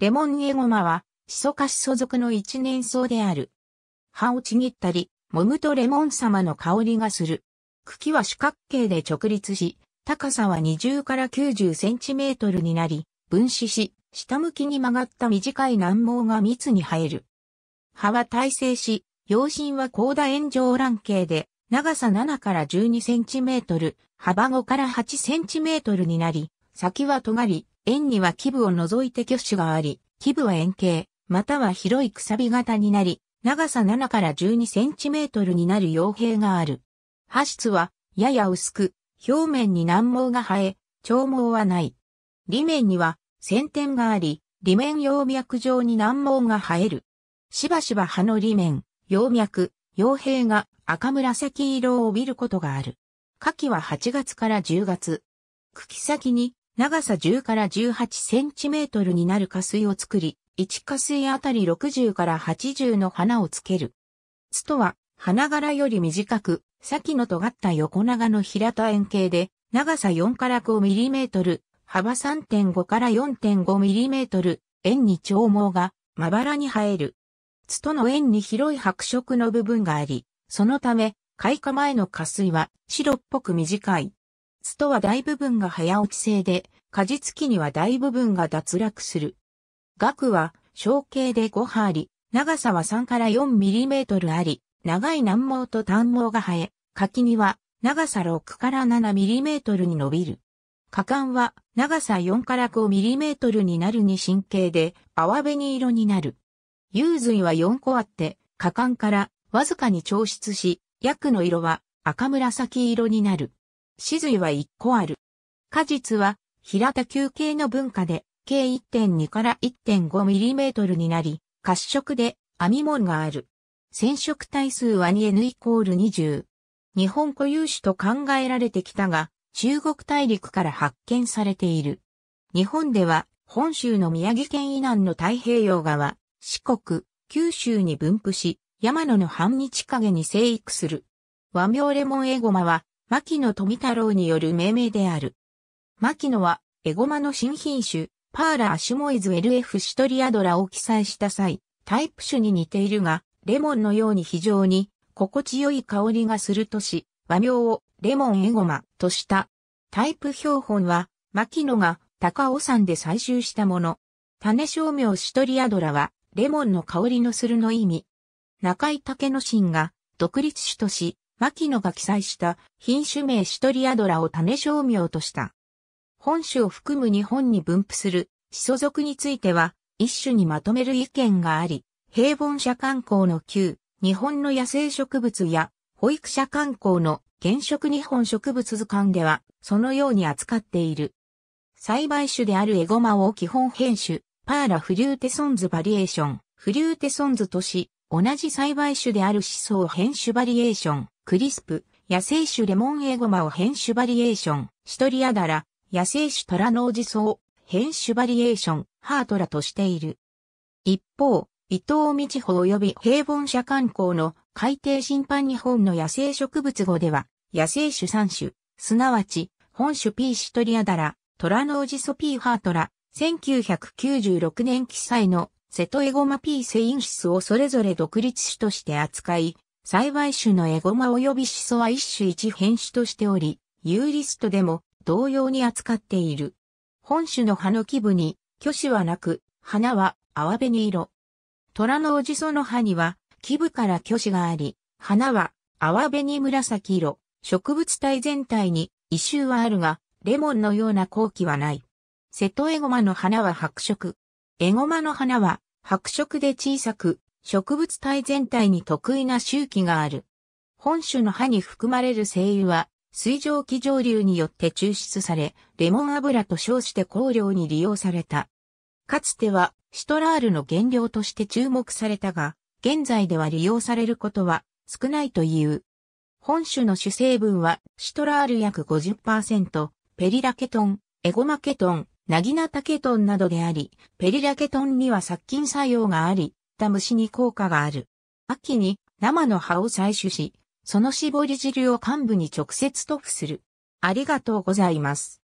レモンエゴマは、シソしシソ属の一年草である。葉をちぎったり、揉むとレモン様の香りがする。茎は四角形で直立し、高さは20から90センチメートルになり、分子し、下向きに曲がった短い軟毛が密に生える。葉は耐性し、葉身は高打炎上卵形で、長さ7から12センチメートル、幅5から8センチメートルになり、先は尖り、円には基部を除いて挙手があり、基部は円形、または広いくさび型になり、長さ7から12センチメートルになる傭兵がある。破質は、やや薄く、表面に難毛が生え、長毛はない。裏面には、先点があり、裏面葉脈状に難毛が生える。しばしば葉の裏面、葉脈、傭兵が赤紫色を帯びることがある。夏季は8月から10月。茎先に長さ10から18センチメートルになる花水を作り、1花水あたり60から80の花をつける。つとは、花柄より短く、先の尖った横長の平田円形で、長さ4から5ミリメートル、幅3.5から4.5ミリメートル、円に長毛が、まばらに生える。つとの円に広い白色の部分があり、そのため、開花前の花水は白っぽく短い。ストは大部分が早落ち性で、果実期には大部分が脱落する。額は小径で5波あり、長さは3から4ミリメートルあり、長い軟毛と短毛が生え、柿には長さ6から7ミリメートルに伸びる。果敢は長さ4から5ミリメートルになるに神経で泡紅色になる。幽髄は4個あって、果敢からわずかに調出し、薬の色は赤紫色になる。死髄は1個ある。果実は平田球形の文化で計1.2から1.5ミリメートルになり、褐色で網紋がある。染色体数は 2N イコール20。日本固有種と考えられてきたが、中国大陸から発見されている。日本では本州の宮城県以南の太平洋側、四国、九州に分布し、山野の半日陰に生育する。和名レモンエゴマは牧野富太郎による命名である。牧野は、エゴマの新品種、パーラ・アシュモイズ LF シトリアドラを記載した際、タイプ種に似ているが、レモンのように非常に心地よい香りがするとし、和名をレモンエゴマとした。タイプ標本は、牧野が高尾山で採集したもの。種商名シトリアドラは、レモンの香りのするの意味。中井武之進が独立種とし、牧野が記載した品種名シトリアドラを種商名とした。本種を含む日本に分布する子祖属については一種にまとめる意見があり、平凡者観光の旧、日本の野生植物や保育者観光の原色日本植物図鑑ではそのように扱っている。栽培種であるエゴマを基本編種、パーラフリューテソンズバリエーション、フリューテソンズとし、同じ栽培種であるシソを編種バリエーション、クリスプ、野生種レモンエゴマを変種バリエーション、シトリアダラ、野生種トラノージソを変種バリエーション、ハートラとしている。一方、伊美道穂及び平凡社観光の海底審判日本の野生植物語では、野生種三種、すなわち、本種 P シトリアダラ、トラノージソ P ハートラ、1996年記載の瀬戸エゴマ P セインシスをそれぞれ独立種として扱い、栽培種のエゴマ及びシソは一種一変種としており、ユーリストでも同様に扱っている。本種の葉の基部に、巨子はなく、花は淡紅色。虎のおじその葉には、基部から巨子があり、花は淡紅紫色。植物体全体に異臭はあるが、レモンのような後期はない。瀬戸エゴマの花は白色。エゴマの花は白色で小さく、植物体全体に得意な周期がある。本種の葉に含まれる精油は、水蒸気蒸留によって抽出され、レモン油と称して香料に利用された。かつては、シトラールの原料として注目されたが、現在では利用されることは少ないという。本種の主成分は、シトラール約50%、ペリラケトン、エゴマケトン、ナギナタケトンなどであり、ペリラケトンには殺菌作用があり、った虫に効果がある。秋に生の葉を採取し、その絞り汁を患部に直接塗布する。ありがとうございます。